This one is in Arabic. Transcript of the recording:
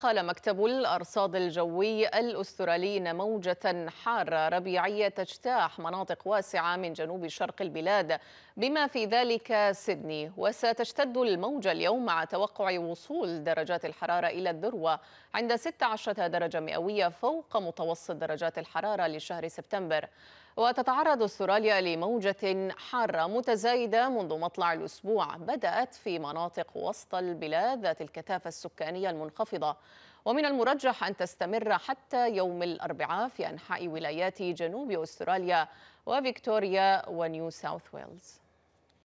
قال مكتب الأرصاد الجوي الأسترالي إن موجة حارة ربيعية تجتاح مناطق واسعة من جنوب شرق البلاد بما في ذلك سيدني وستشتد الموجة اليوم مع توقع وصول درجات الحرارة إلى الذروة عند 16 درجة مئوية فوق متوسط درجات الحرارة لشهر سبتمبر وتتعرض استراليا لموجة حارة متزايدة منذ مطلع الأسبوع بدأت في مناطق وسط البلاد ذات الكثافة السكانية المنخفضة ومن المرجح أن تستمر حتى يوم الأربعاء في أنحاء ولايات جنوب أستراليا وفيكتوريا ونيو ساوث ويلز